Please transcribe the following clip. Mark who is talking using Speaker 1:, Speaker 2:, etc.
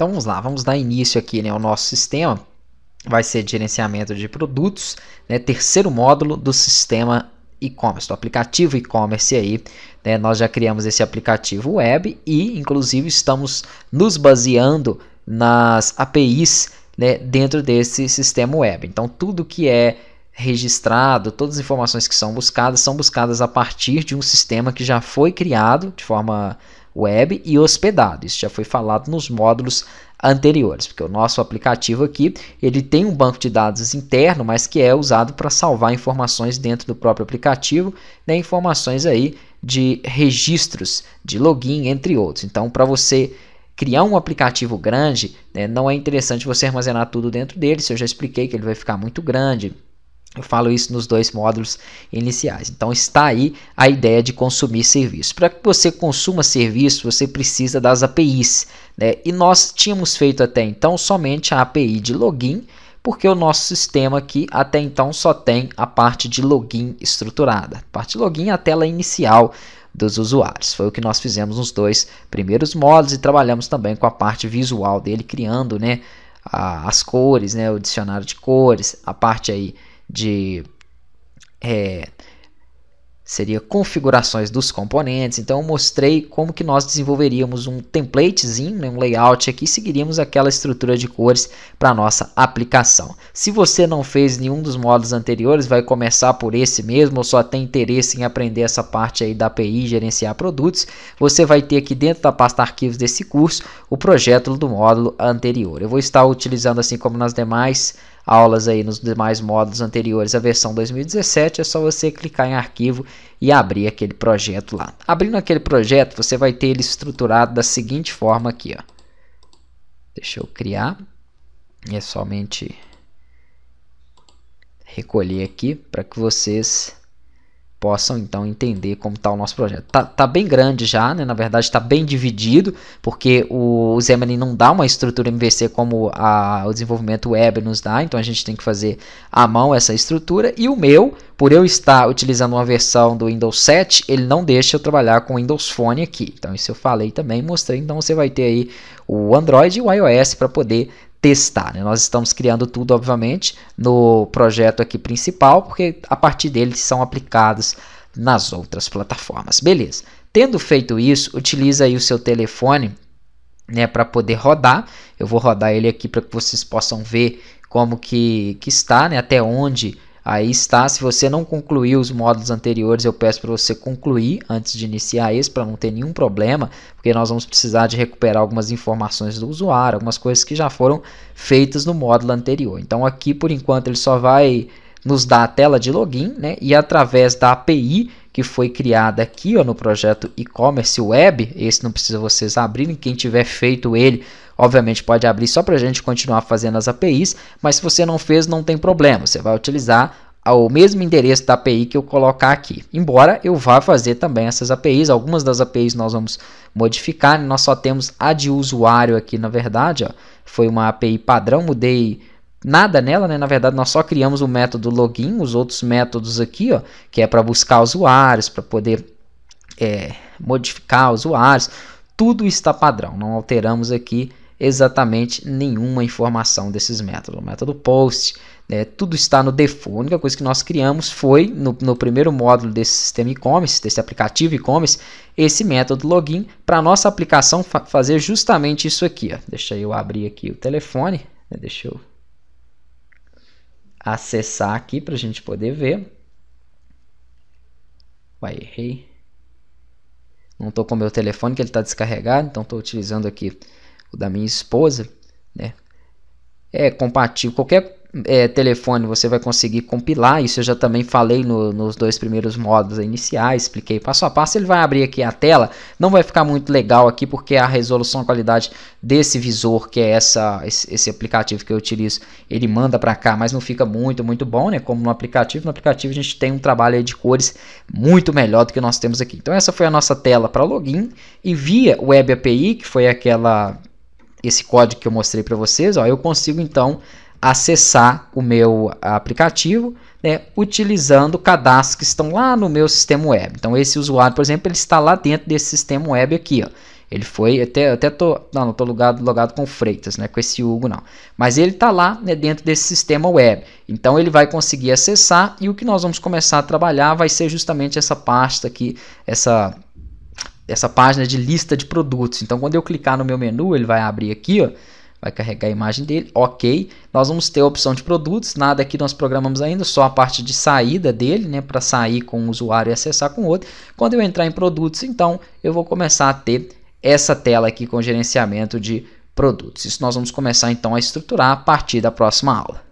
Speaker 1: Então vamos lá, vamos dar início aqui né, ao nosso sistema. Vai ser gerenciamento de produtos, né, terceiro módulo do sistema e-commerce, do aplicativo e-commerce aí. Né, nós já criamos esse aplicativo web e, inclusive, estamos nos baseando nas APIs né, dentro desse sistema web. Então, tudo que é registrado, todas as informações que são buscadas são buscadas a partir de um sistema que já foi criado de forma web e hospedado. Isso já foi falado nos módulos anteriores, porque o nosso aplicativo aqui, ele tem um banco de dados interno, mas que é usado para salvar informações dentro do próprio aplicativo, né, informações aí de registros, de login, entre outros. Então, para você criar um aplicativo grande, né, não é interessante você armazenar tudo dentro dele, se eu já expliquei que ele vai ficar muito grande, eu falo isso nos dois módulos iniciais. Então está aí a ideia de consumir serviço. Para que você consuma serviço, você precisa das APIs. Né? E nós tínhamos feito até então somente a API de login, porque o nosso sistema aqui até então só tem a parte de login estruturada. A parte de login é a tela inicial dos usuários. Foi o que nós fizemos nos dois primeiros módulos e trabalhamos também com a parte visual dele, criando né, as cores, né, o dicionário de cores, a parte aí de é, seria configurações dos componentes. Então eu mostrei como que nós desenvolveríamos um templatezinho, né, um layout aqui, seguiríamos aquela estrutura de cores para nossa aplicação. Se você não fez nenhum dos modos anteriores, vai começar por esse mesmo, ou só tem interesse em aprender essa parte aí da API gerenciar produtos, você vai ter aqui dentro da pasta arquivos desse curso o projeto do módulo anterior. Eu vou estar utilizando assim como nas demais aulas aí nos demais módulos anteriores à versão 2017, é só você clicar em arquivo e abrir aquele projeto lá. Abrindo aquele projeto, você vai ter ele estruturado da seguinte forma aqui, ó. Deixa eu criar. É somente recolher aqui para que vocês possam então entender como está o nosso projeto. Tá, tá bem grande já, né? na verdade está bem dividido, porque o, Xamarin não dá uma estrutura MVC como a, o desenvolvimento web nos dá, então a gente tem que fazer à mão essa estrutura. E o meu, por eu estar utilizando uma versão do Windows 7, ele não deixa eu trabalhar com Windows Phone aqui. Então isso eu falei também, mostrei, então você vai ter aí o Android e o iOS para poder testar. Né? Nós estamos criando tudo, obviamente, no projeto aqui principal, porque a partir dele são aplicados nas outras plataformas. Beleza. Tendo feito isso, utiliza aí o seu telefone né, para poder rodar. Eu vou rodar ele aqui para que vocês possam ver como que, que está, né, até onde Aí está, se você não concluiu os módulos anteriores, eu peço para você concluir antes de iniciar esse, para não ter nenhum problema, porque nós vamos precisar de recuperar algumas informações do usuário, algumas coisas que já foram feitas no módulo anterior. Então aqui, por enquanto, ele só vai nos dar a tela de login, né? E através da API que foi criada aqui ó, no projeto e-commerce web, esse não precisa vocês abrirem, quem tiver feito ele Obviamente pode abrir só para a gente continuar fazendo as APIs, mas se você não fez, não tem problema. Você vai utilizar ao mesmo endereço da API que eu colocar aqui. Embora eu vá fazer também essas APIs, algumas das APIs nós vamos modificar, nós só temos a de usuário aqui, na verdade, ó, foi uma API padrão, mudei nada nela, né? Na verdade, nós só criamos o método login, os outros métodos aqui, ó, que é para buscar usuários, para poder é, modificar usuários, tudo está padrão, não alteramos aqui exatamente nenhuma informação desses métodos. O método POST, né, tudo está no default. A única coisa que nós criamos foi, no, no primeiro módulo desse sistema e-commerce, desse aplicativo e-commerce, esse método login para nossa aplicação fa fazer justamente isso aqui. Ó. Deixa eu abrir aqui o telefone, né, deixa eu acessar aqui para a gente poder ver. Uai, errei. Não estou com o meu telefone que ele está descarregado, então estou utilizando aqui o da minha esposa, né? É compatível. Qualquer é, telefone você vai conseguir compilar. Isso eu já também falei no, nos dois primeiros modos iniciais, expliquei passo a passo. Ele vai abrir aqui a tela, não vai ficar muito legal aqui porque a resolução, a qualidade desse visor, que é essa, esse aplicativo que eu utilizo, ele manda para cá, mas não fica muito, muito bom, né? Como no aplicativo, no aplicativo a gente tem um trabalho de cores muito melhor do que nós temos aqui. Então essa foi a nossa tela para login e via Web API, que foi aquela esse código que eu mostrei para vocês, ó, eu consigo então acessar o meu aplicativo né, utilizando cadastros que estão lá no meu sistema web. Então esse usuário, por exemplo, ele está lá dentro desse sistema web aqui. Ó. Ele foi, até, até tô, não, não estou logado, logado com Freitas, né, com esse Hugo não. Mas ele está lá né, dentro desse sistema web. Então ele vai conseguir acessar e o que nós vamos começar a trabalhar vai ser justamente essa pasta aqui, essa essa página de lista de produtos. Então, quando eu clicar no meu menu, ele vai abrir aqui, ó, vai carregar a imagem dele, ok. Nós vamos ter a opção de produtos, nada aqui nós programamos ainda, só a parte de saída dele, né, para sair com o usuário e acessar com o outro. Quando eu entrar em produtos, então, eu vou começar a ter essa tela aqui com gerenciamento de produtos. Isso nós vamos começar então a estruturar a partir da próxima aula.